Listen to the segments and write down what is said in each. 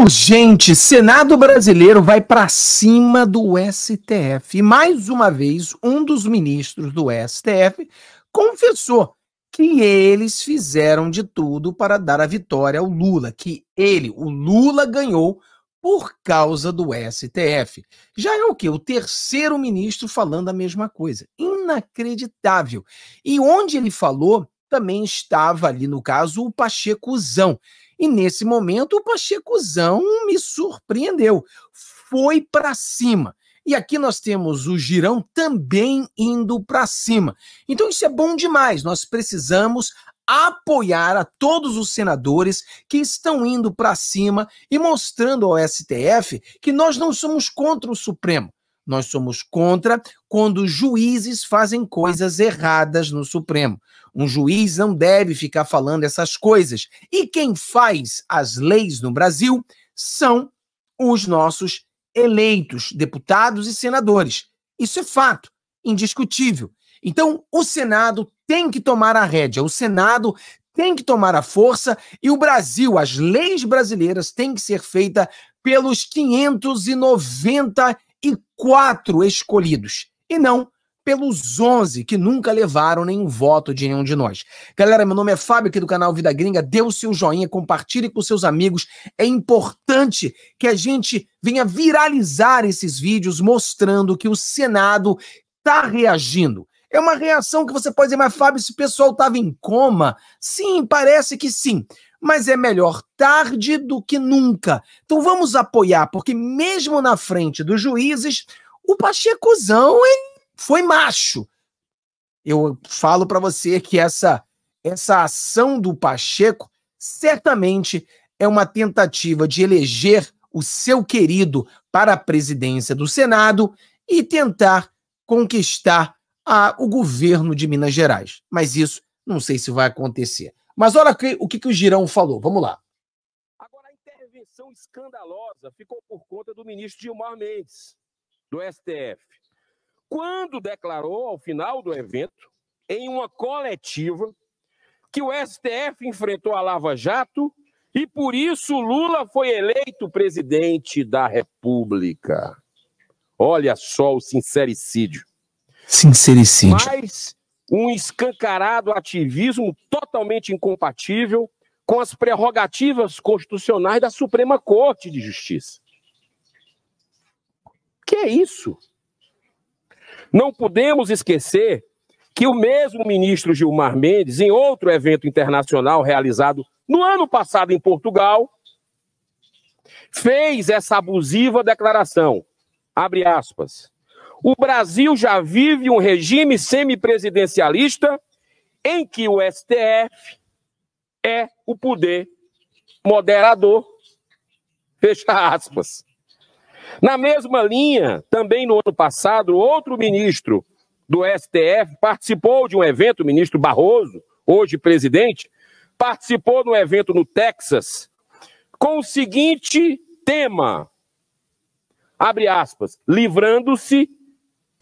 Urgente, Senado brasileiro vai para cima do STF. E mais uma vez, um dos ministros do STF confessou que eles fizeram de tudo para dar a vitória ao Lula, que ele, o Lula, ganhou por causa do STF. Já é o que? O terceiro ministro falando a mesma coisa. Inacreditável. E onde ele falou, também estava ali, no caso, o Pachecuzão, e nesse momento, o Pachecozão me surpreendeu. Foi para cima. E aqui nós temos o Girão também indo para cima. Então isso é bom demais. Nós precisamos apoiar a todos os senadores que estão indo para cima e mostrando ao STF que nós não somos contra o Supremo. Nós somos contra quando juízes fazem coisas erradas no Supremo. Um juiz não deve ficar falando essas coisas. E quem faz as leis no Brasil são os nossos eleitos, deputados e senadores. Isso é fato, indiscutível. Então, o Senado tem que tomar a rédea, o Senado tem que tomar a força e o Brasil, as leis brasileiras têm que ser feitas pelos 590 e quatro escolhidos, e não pelos 11 que nunca levaram nenhum voto de nenhum de nós. Galera, meu nome é Fábio aqui do canal Vida Gringa. Dê o seu joinha, compartilhe com seus amigos. É importante que a gente venha viralizar esses vídeos mostrando que o Senado está reagindo. É uma reação que você pode dizer, mas Fábio, esse pessoal estava em coma? Sim, parece que sim mas é melhor tarde do que nunca. Então vamos apoiar, porque mesmo na frente dos juízes, o Pachecozão foi macho. Eu falo para você que essa essa ação do Pacheco certamente é uma tentativa de eleger o seu querido para a presidência do Senado e tentar conquistar a, o governo de Minas Gerais. Mas isso não sei se vai acontecer. Mas olha o que, que o Girão falou. Vamos lá. Agora, a intervenção escandalosa ficou por conta do ministro Gilmar Mendes, do STF, quando declarou, ao final do evento, em uma coletiva, que o STF enfrentou a Lava Jato e por isso Lula foi eleito presidente da República. Olha só o sincericídio. Sincericídio. Mas um escancarado ativismo totalmente incompatível com as prerrogativas constitucionais da Suprema Corte de Justiça. Que é isso? Não podemos esquecer que o mesmo ministro Gilmar Mendes, em outro evento internacional realizado no ano passado em Portugal, fez essa abusiva declaração. Abre aspas. O Brasil já vive um regime semipresidencialista em que o STF é o poder moderador. Fecha aspas. Na mesma linha, também no ano passado, outro ministro do STF participou de um evento, o ministro Barroso, hoje presidente, participou de um evento no Texas com o seguinte tema: abre aspas, livrando-se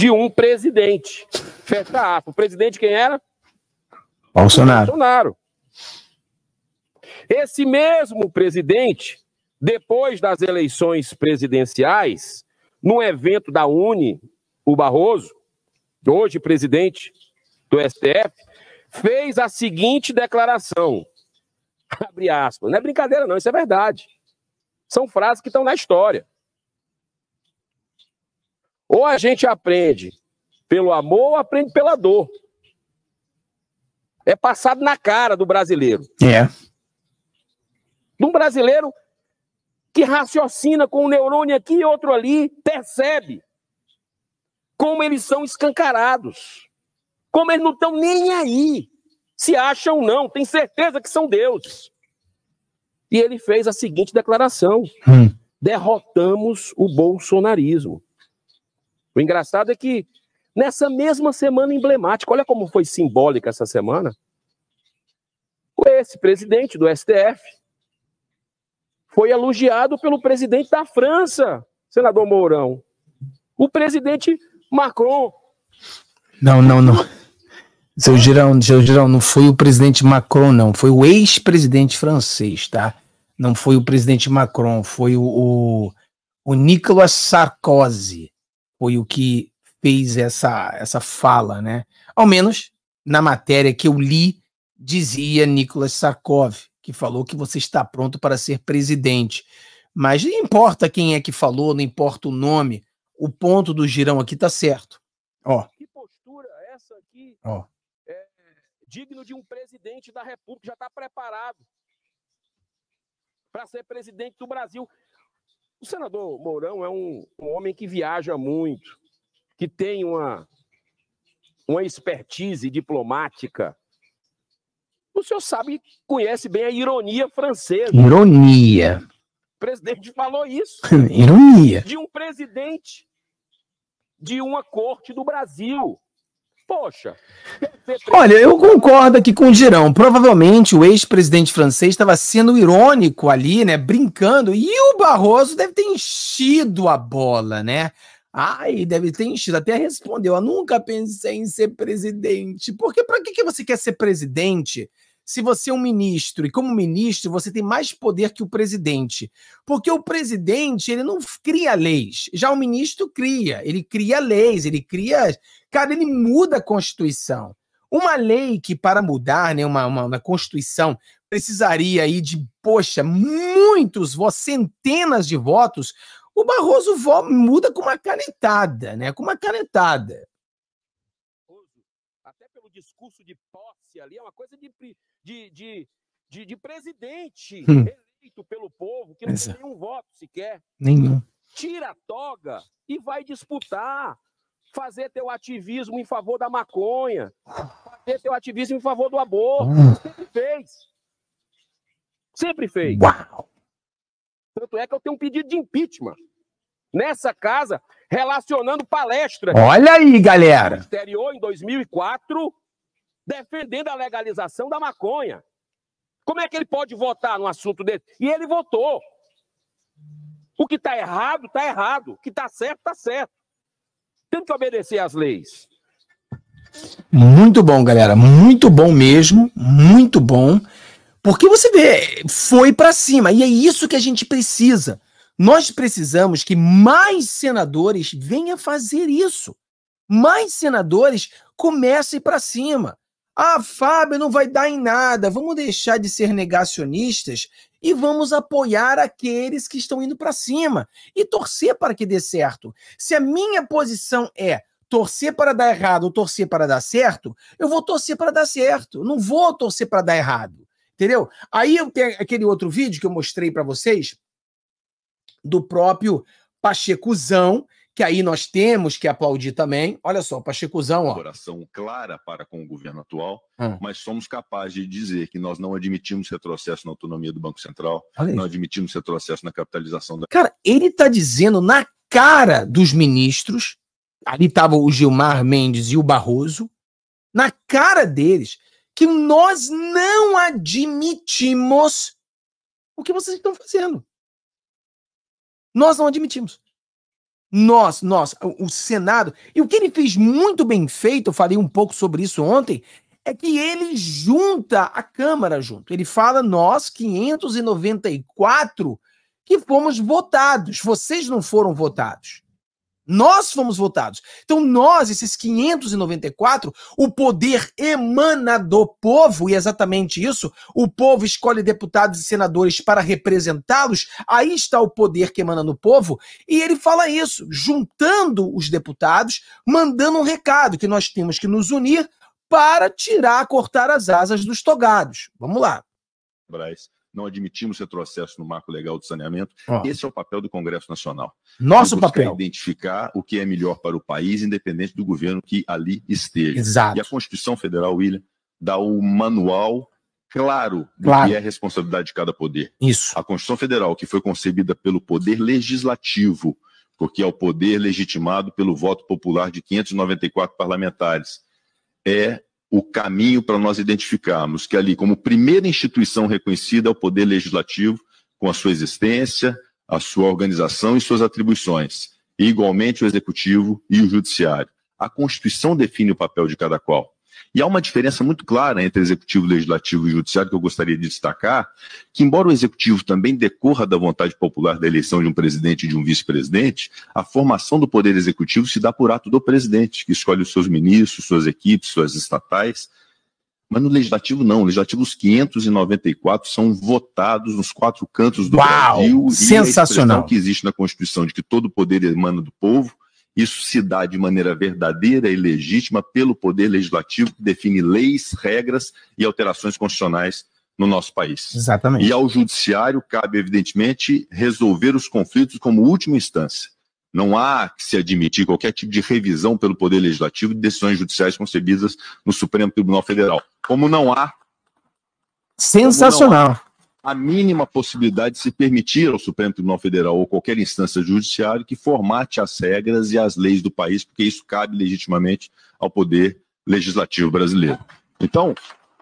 de um presidente. Fecha aspas. O presidente quem era? Bolsonaro. Bolsonaro. Esse mesmo presidente, depois das eleições presidenciais, num evento da Uni, o Barroso, hoje presidente do STF, fez a seguinte declaração. Abre aspas. Não é brincadeira, não, isso é verdade. São frases que estão na história. Ou a gente aprende pelo amor ou aprende pela dor. É passado na cara do brasileiro. É. De um brasileiro que raciocina com um neurônio aqui e outro ali, percebe como eles são escancarados, como eles não estão nem aí, se acham ou não, tem certeza que são deuses. E ele fez a seguinte declaração: hum. derrotamos o bolsonarismo. O engraçado é que nessa mesma semana emblemática, olha como foi simbólica essa semana, o ex-presidente do STF foi elogiado pelo presidente da França, senador Mourão. O presidente Macron. Não, não, não. Seu Girão, seu Girão, não foi o presidente Macron, não. Foi o ex-presidente francês, tá? Não foi o presidente Macron, foi o, o, o Nicolas Sarkozy foi o que fez essa, essa fala, né? Ao menos na matéria que eu li, dizia Nicolas Sarkov que falou que você está pronto para ser presidente. Mas não importa quem é que falou, não importa o nome, o ponto do girão aqui tá certo. Ó. Que postura essa aqui? Ó. É digno de um presidente da República, já está preparado para ser presidente do Brasil. O senador Mourão é um, um homem que viaja muito, que tem uma, uma expertise diplomática. O senhor sabe, conhece bem a ironia francesa. Ironia. O presidente falou isso. ironia. De um presidente de uma corte do Brasil. Poxa. Olha, eu concordo aqui com o Girão. Provavelmente o ex-presidente francês estava sendo irônico ali, né? Brincando. E o Barroso deve ter enchido a bola, né? Ai, deve ter enchido. Até respondeu: Eu nunca pensei em ser presidente. Porque para que, que você quer ser presidente? se você é um ministro e como ministro você tem mais poder que o presidente, porque o presidente ele não cria leis, já o ministro cria, ele cria leis, ele cria, cara, ele muda a constituição. Uma lei que para mudar, né, uma, uma, uma constituição precisaria aí de, poxa, muitos, centenas de votos, o Barroso muda com uma canetada, né? Com uma canetada discurso de posse ali, é uma coisa de, de, de, de, de presidente hum. eleito pelo povo, que não Exato. tem nenhum voto sequer. Nenhum. Tira a toga e vai disputar. Fazer teu ativismo em favor da maconha. Fazer teu ativismo em favor do aborto. Hum. Sempre fez. Sempre fez. Uau! Tanto é que eu tenho um pedido de impeachment nessa casa relacionando palestra. Olha aí, galera. Exterior em 2004 defendendo a legalização da maconha. Como é que ele pode votar num assunto desse? E ele votou. O que está errado, está errado. O que está certo, está certo. Tem que obedecer às leis. Muito bom, galera. Muito bom mesmo. Muito bom. Porque você vê, foi para cima. E é isso que a gente precisa. Nós precisamos que mais senadores venham fazer isso. Mais senadores comecem para cima. Ah, Fábio, não vai dar em nada. Vamos deixar de ser negacionistas e vamos apoiar aqueles que estão indo para cima e torcer para que dê certo. Se a minha posição é torcer para dar errado ou torcer para dar certo, eu vou torcer para dar certo. Não vou torcer para dar errado. Entendeu? Aí eu tenho aquele outro vídeo que eu mostrei para vocês do próprio Pachecuzão, que aí nós temos que aplaudir também. Olha só, Pachecuzão. Ó. Coração clara para com o governo atual, hum. mas somos capazes de dizer que nós não admitimos retrocesso na autonomia do Banco Central, não admitimos retrocesso na capitalização da. Cara, ele está dizendo na cara dos ministros, ali estavam o Gilmar Mendes e o Barroso, na cara deles, que nós não admitimos o que vocês estão fazendo. Nós não admitimos. Nós, nós, o Senado. E o que ele fez muito bem feito, eu falei um pouco sobre isso ontem, é que ele junta a Câmara junto. Ele fala, nós, 594, que fomos votados. Vocês não foram votados. Nós fomos votados. Então, nós, esses 594, o poder emana do povo, e é exatamente isso: o povo escolhe deputados e senadores para representá-los. Aí está o poder que emana no povo, e ele fala isso, juntando os deputados, mandando um recado que nós temos que nos unir para tirar, cortar as asas dos togados. Vamos lá. Braz não admitimos retrocesso no marco legal do saneamento. Oh. Esse é o papel do Congresso Nacional. Nosso papel. Identificar o que é melhor para o país, independente do governo que ali esteja. Exato. E a Constituição Federal, William, dá o manual claro do claro. que é a responsabilidade de cada poder. Isso. A Constituição Federal, que foi concebida pelo poder legislativo, porque é o poder legitimado pelo voto popular de 594 parlamentares, é o caminho para nós identificarmos que ali, como primeira instituição reconhecida, é o Poder Legislativo, com a sua existência, a sua organização e suas atribuições, e igualmente o Executivo e o Judiciário. A Constituição define o papel de cada qual. E há uma diferença muito clara entre executivo, legislativo e judiciário que eu gostaria de destacar, que embora o executivo também decorra da vontade popular da eleição de um presidente e de um vice-presidente, a formação do poder executivo se dá por ato do presidente, que escolhe os seus ministros, suas equipes, suas estatais, mas no legislativo não, legislativos 594 são votados nos quatro cantos do Uau, Brasil. Sensacional. E a que existe na Constituição de que todo poder emana do povo isso se dá de maneira verdadeira e legítima pelo Poder Legislativo, que define leis, regras e alterações constitucionais no nosso país. Exatamente. E ao Judiciário cabe, evidentemente, resolver os conflitos como última instância. Não há que se admitir qualquer tipo de revisão pelo Poder Legislativo de decisões judiciais concebidas no Supremo Tribunal Federal. Como não há. Sensacional a mínima possibilidade de se permitir ao Supremo Tribunal Federal ou qualquer instância judiciária que formate as regras e as leis do país, porque isso cabe legitimamente ao Poder Legislativo brasileiro. Então,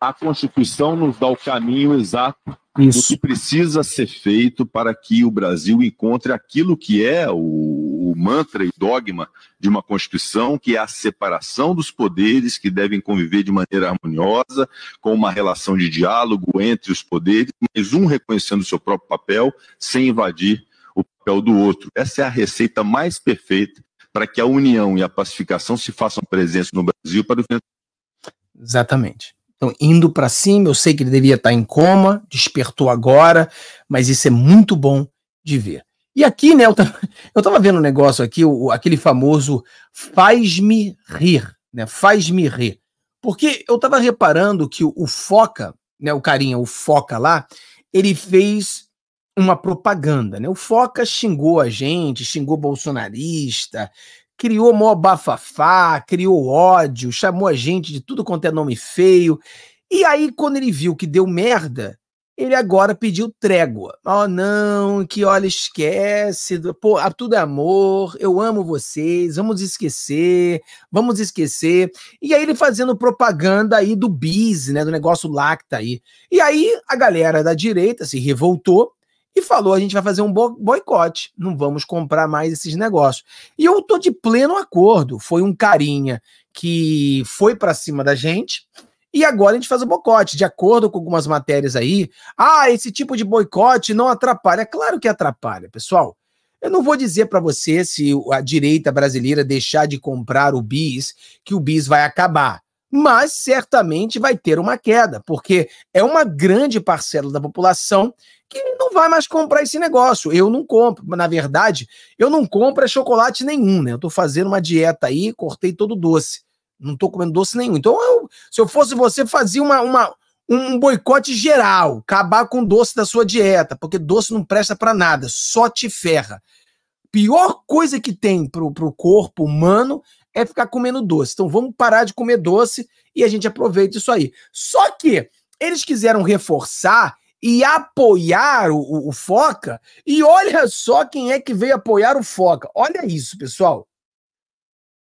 a Constituição nos dá o caminho exato isso. que precisa ser feito para que o Brasil encontre aquilo que é o, o, mantra e dogma de uma Constituição, que é a separação dos poderes que devem conviver de maneira harmoniosa, com uma relação de diálogo entre os poderes, mas um reconhecendo o seu próprio papel sem invadir o papel do outro. Essa é a receita mais perfeita para que a união e a pacificação se façam presença no Brasil para o Exatamente. Então, indo para cima, eu sei que ele devia estar tá em coma, despertou agora, mas isso é muito bom de ver. E aqui, né, eu tava, eu tava vendo um negócio aqui, o, aquele famoso faz-me rir, né? Faz-me rir. Porque eu tava reparando que o, o Foca, né, o carinha, o Foca lá, ele fez uma propaganda, né? O Foca xingou a gente, xingou bolsonarista, criou mó bafafá, criou ódio, chamou a gente de tudo quanto é nome feio. E aí, quando ele viu que deu merda, ele agora pediu trégua. Oh, não, que olha, esquece. Pô, ah, tudo é amor, eu amo vocês, vamos esquecer, vamos esquecer. E aí ele fazendo propaganda aí do bis, né? Do negócio lá que tá aí. E aí a galera da direita se revoltou falou: a gente vai fazer um boicote, não vamos comprar mais esses negócios. E eu tô de pleno acordo. Foi um carinha que foi para cima da gente. E agora a gente faz o boicote, de acordo com algumas matérias aí. Ah, esse tipo de boicote não atrapalha. Claro que atrapalha, pessoal. Eu não vou dizer para você se a direita brasileira deixar de comprar o BIS, que o BIS vai acabar mas certamente vai ter uma queda, porque é uma grande parcela da população que não vai mais comprar esse negócio. Eu não compro, na verdade, eu não compro é chocolate nenhum, né? Eu tô fazendo uma dieta aí, cortei todo doce. Não tô comendo doce nenhum. Então, eu, se eu fosse você, fazia uma, uma, um boicote geral, acabar com o doce da sua dieta, porque doce não presta para nada, só te ferra. Pior coisa que tem pro, pro corpo humano é ficar comendo doce. Então vamos parar de comer doce e a gente aproveita isso aí. Só que eles quiseram reforçar e apoiar o, o, o, Foca. E olha só quem é que veio apoiar o Foca. Olha isso, pessoal.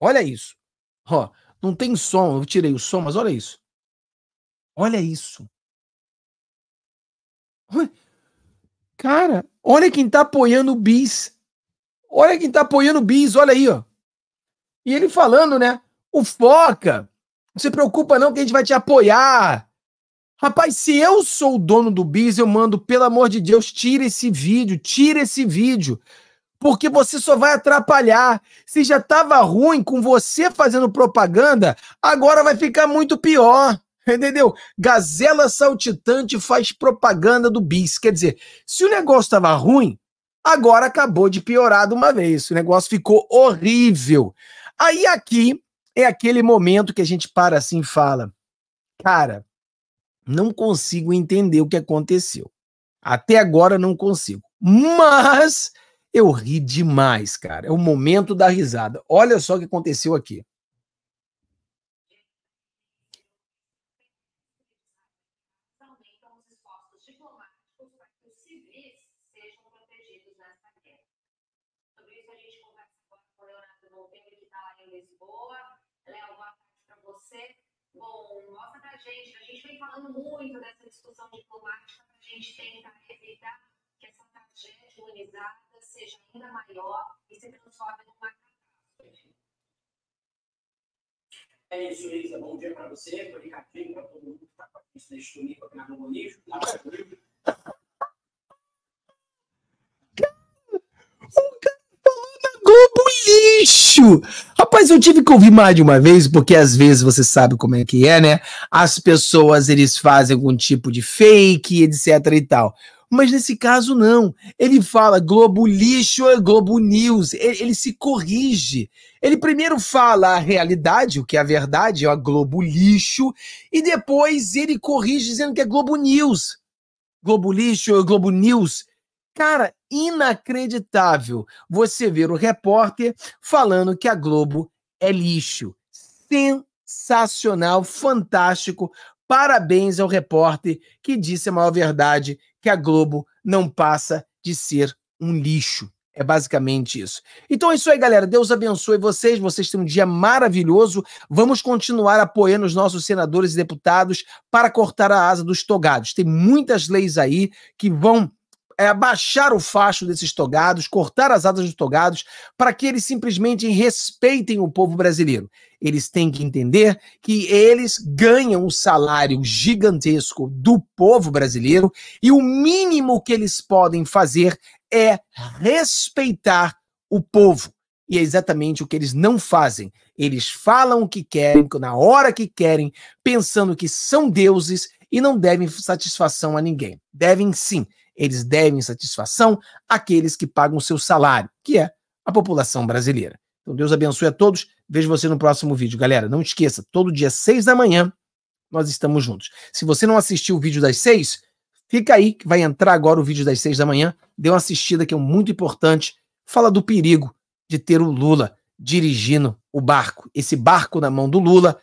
Olha isso. Ó, não tem som, eu tirei o som, mas olha isso. Olha isso. Cara, olha quem tá apoiando o Bis. Olha quem tá apoiando o Bis, olha aí, ó. E ele falando, né? O Foca, não se preocupa não que a gente vai te apoiar. Rapaz, se eu sou o dono do Bis, eu mando, pelo amor de Deus, tira esse vídeo, tira esse vídeo. Porque você só vai atrapalhar. Se já estava ruim com você fazendo propaganda, agora vai ficar muito pior. Entendeu? Gazela saltitante faz propaganda do bis. Quer dizer, se o negócio estava ruim, agora acabou de piorar de uma vez. O negócio ficou horrível. Aí aqui é aquele momento que a gente para assim e fala: cara, não consigo entender o que aconteceu. Até agora não consigo. Mas eu ri demais, cara. É o momento da risada. Olha só o que aconteceu aqui. Volpeiro, que está lá em Lisboa. Léo, boa tarde para você. Bom, mostra para a gente, a gente vem falando muito dessa discussão diplomática para a gente tentar evitar que essa tragédia humanizada seja ainda maior e se transforme numa catástrofe. É isso, Isa. Bom dia para você, para o Ricardinho, para todo mundo que está com a gente neste domingo aqui na Globo Lixo. vídeo. Tipo, rapaz, eu tive que ouvir mais de uma vez, porque às vezes você sabe como é que é, né? As pessoas, eles fazem algum tipo de fake, etc e tal. Mas nesse caso, não. Ele fala Globo lixo, é Globo News. Ele, ele, se corrige. Ele primeiro fala a realidade, o que é a verdade, ó, é Globo lixo, e depois ele corrige dizendo que é Globo News. Globo lixo, é Globo News. Cara, inacreditável você ver o repórter falando que a Globo é lixo. Sensacional, fantástico. Parabéns ao repórter que disse a maior verdade que a Globo não passa de ser um lixo. É basicamente isso. Então é isso aí, galera. Deus abençoe vocês. Vocês têm um dia maravilhoso. Vamos continuar apoiando os nossos senadores e deputados para cortar a asa dos togados. Tem muitas leis aí que vão é, abaixar o facho desses togados, cortar as asas dos togados, para que eles simplesmente respeitem o povo brasileiro. Eles têm que entender que eles ganham um salário gigantesco do povo brasileiro e o mínimo que eles podem fazer é respeitar o povo. E é exatamente o que eles não fazem. Eles falam o que querem, na hora que querem, pensando que são deuses e não devem satisfação a ninguém. Devem sim eles devem satisfação àqueles que pagam seu salário, que é a população brasileira. Então, Deus abençoe a todos. Vejo você no próximo vídeo. Galera, não esqueça, todo dia, seis da manhã, nós estamos juntos. Se você não assistiu o vídeo das seis, fica aí que vai entrar agora o vídeo das seis da manhã. Dê uma assistida que é muito importante. Fala do perigo de ter o Lula dirigindo o barco. Esse barco na mão do Lula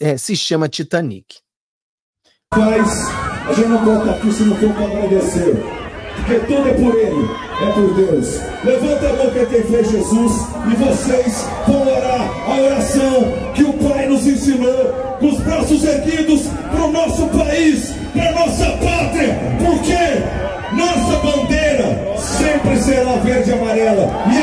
eh, se chama Titanic. Mas a gente não canta aqui se não for para agradecer. Porque tudo é por Ele, é por Deus. Levanta a mão que tem fé em Jesus e vocês vão orar a oração que o Pai nos ensinou, com os braços erguidos para o nosso país, para a nossa pátria, porque nossa bandeira sempre será verde e amarela.